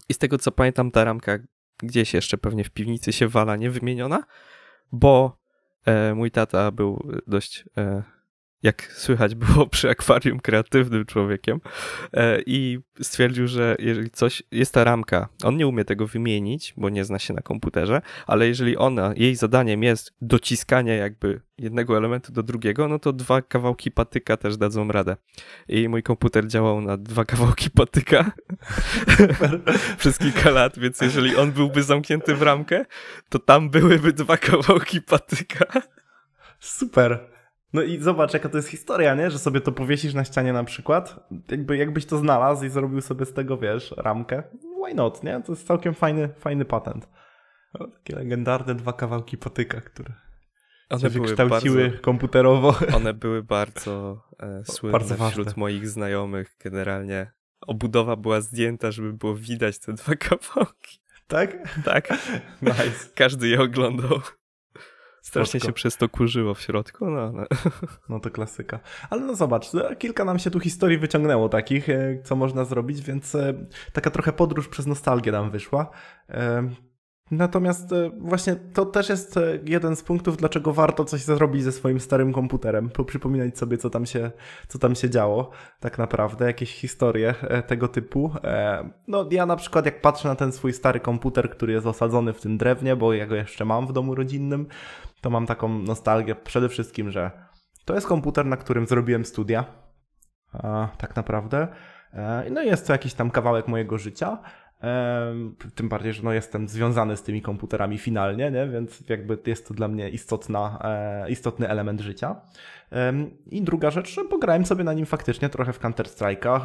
i z tego co pamiętam, ta ramka gdzieś jeszcze pewnie w piwnicy się wala niewymieniona, bo e, mój tata był dość e, jak słychać było przy akwarium kreatywnym człowiekiem e, i stwierdził, że jeżeli coś, jest ta ramka, on nie umie tego wymienić, bo nie zna się na komputerze, ale jeżeli ona, jej zadaniem jest dociskanie jakby jednego elementu do drugiego, no to dwa kawałki patyka też dadzą radę. I mój komputer działał na dwa kawałki patyka przez kilka lat, więc jeżeli on byłby zamknięty w ramkę, to tam byłyby dwa kawałki patyka. Super. No i zobacz, jaka to jest historia, nie? Że sobie to powiesisz na ścianie na przykład. Jakby, jakbyś to znalazł i zrobił sobie z tego, wiesz, ramkę. Why not, nie? To jest całkiem fajny, fajny patent. O, takie legendarne dwa kawałki patyka, które one się wykształciły bardzo, komputerowo. One były bardzo e, słynne bardzo wśród moich znajomych generalnie. Obudowa była zdjęta, żeby było widać te dwa kawałki. Tak? Tak. Nice. Każdy je oglądał. Strasznie się przez to kurzyło w środku, no ale... No to klasyka. Ale no zobacz, no, kilka nam się tu historii wyciągnęło takich, e, co można zrobić, więc e, taka trochę podróż przez nostalgię nam wyszła. E, natomiast właśnie to też jest jeden z punktów, dlaczego warto coś zrobić ze swoim starym komputerem, przypominać sobie, co tam się, co tam się działo, tak naprawdę, jakieś historie tego typu. No ja na przykład, jak patrzę na ten swój stary komputer, który jest osadzony w tym drewnie, bo ja go jeszcze mam w domu rodzinnym, to mam taką nostalgię przede wszystkim, że to jest komputer, na którym zrobiłem studia, tak naprawdę. E, no i jest to jakiś tam kawałek mojego życia, tym bardziej, że no jestem związany z tymi komputerami finalnie, nie? więc jakby jest to dla mnie istotna, e, istotny element życia. I druga rzecz, że pograłem sobie na nim faktycznie trochę w Counter-Strike'a,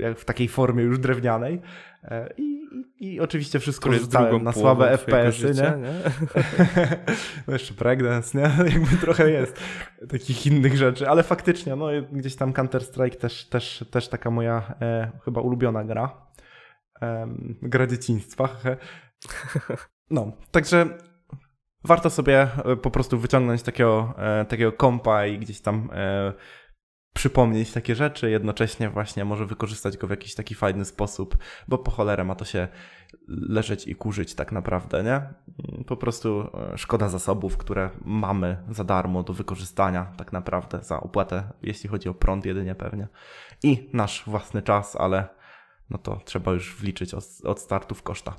e, w takiej formie już drewnianej. E, I, i, i oczywiście wszystko rzucałem na słabe FPS-y, życia, nie? nie? no jeszcze breakdance, nie? Jakby trochę jest takich innych rzeczy, ale faktycznie, no gdzieś tam Counter-Strike też, też, też taka moja e, chyba ulubiona gra um, gra dzieciństwa. No, także warto sobie e, po prostu wyciągnąć takiego, e, takiego kompa i gdzieś tam e, przypomnieć takie rzeczy, jednocześnie właśnie może wykorzystać go w jakiś taki fajny sposób, bo po cholerę ma to się leżeć i kurzyć tak naprawdę, nie? Po prostu szkoda zasobów, które mamy za darmo do wykorzystania tak naprawdę za opłatę, jeśli chodzi o prąd jedynie pewnie i nasz własny czas, ale no to trzeba już wliczyć od, od startu w koszta.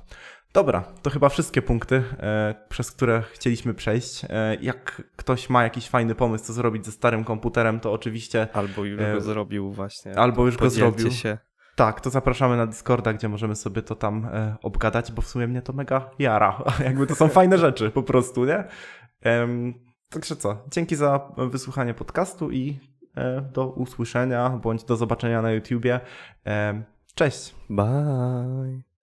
Dobra, to chyba wszystkie punkty, e, przez które chcieliśmy przejść. E, jak ktoś ma jakiś fajny pomysł, co zrobić ze starym komputerem, to oczywiście. Albo już e, go zrobił, właśnie. Albo już go zrobił. Się. Tak, to zapraszamy na Discorda, gdzie możemy sobie to tam e, obgadać, bo w sumie mnie to mega jara. Jakby to są fajne rzeczy po prostu, nie? także co, dzięki za wysłuchanie podcastu i e, do usłyszenia bądź do zobaczenia na YouTubie. Cześć. Bye.